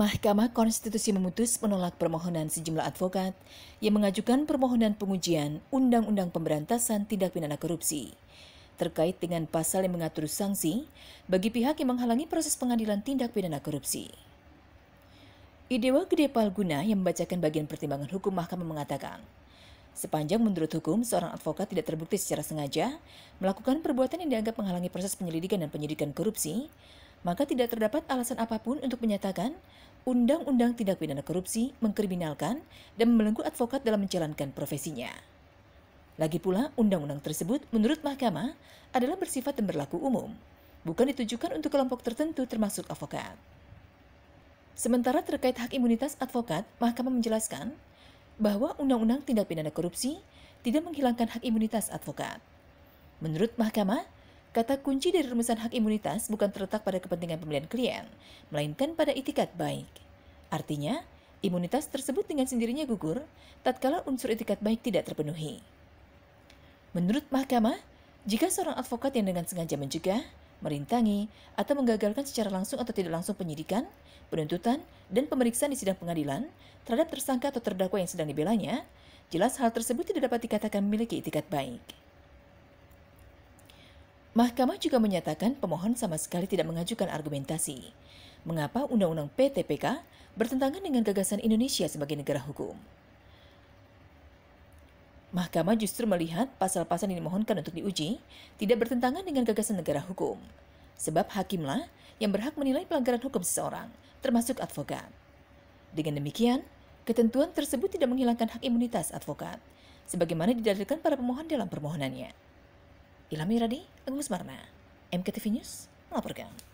Mahkamah Konstitusi memutus menolak permohonan sejumlah advokat yang mengajukan permohonan pengujian Undang-Undang Pemberantasan Tindak Pidana Korupsi terkait dengan pasal yang mengatur sanksi bagi pihak yang menghalangi proses pengadilan tindak pidana korupsi. Idewa Gede Palguna yang membacakan bagian pertimbangan hukum mahkamah mengatakan, sepanjang menurut hukum seorang advokat tidak terbukti secara sengaja melakukan perbuatan yang dianggap menghalangi proses penyelidikan dan penyidikan korupsi, maka tidak terdapat alasan apapun untuk menyatakan Undang-Undang Tindak Pidana Korupsi mengkriminalkan dan membelenggu advokat dalam menjalankan profesinya. Lagi pula, undang-undang tersebut menurut mahkamah adalah bersifat dan berlaku umum, bukan ditujukan untuk kelompok tertentu termasuk advokat. Sementara terkait hak imunitas advokat, mahkamah menjelaskan bahwa Undang-Undang Tindak Pidana Korupsi tidak menghilangkan hak imunitas advokat. Menurut mahkamah, Kata kunci dari rumusan hak imunitas bukan terletak pada kepentingan pemilihan klien, melainkan pada itikat baik. Artinya, imunitas tersebut dengan sendirinya gugur tatkala unsur itikat baik tidak terpenuhi. Menurut mahkamah, jika seorang advokat yang dengan sengaja mencegah, merintangi, atau menggagalkan secara langsung atau tidak langsung penyidikan, penuntutan, dan pemeriksaan di sidang pengadilan terhadap tersangka atau terdakwa yang sedang dibelanya, jelas hal tersebut tidak dapat dikatakan memiliki itikat baik. Mahkamah juga menyatakan pemohon sama sekali tidak mengajukan argumentasi. Mengapa Undang-Undang PTPK bertentangan dengan gagasan Indonesia sebagai negara hukum? Mahkamah justru melihat pasal-pasal yang dimohonkan untuk diuji tidak bertentangan dengan gagasan negara hukum. Sebab hakimlah yang berhak menilai pelanggaran hukum seseorang, termasuk advokat. Dengan demikian, ketentuan tersebut tidak menghilangkan hak imunitas advokat, sebagaimana didalilkan para pemohon dalam permohonannya. Ilham Radhi Agus Marna, MKTV News melaporkan.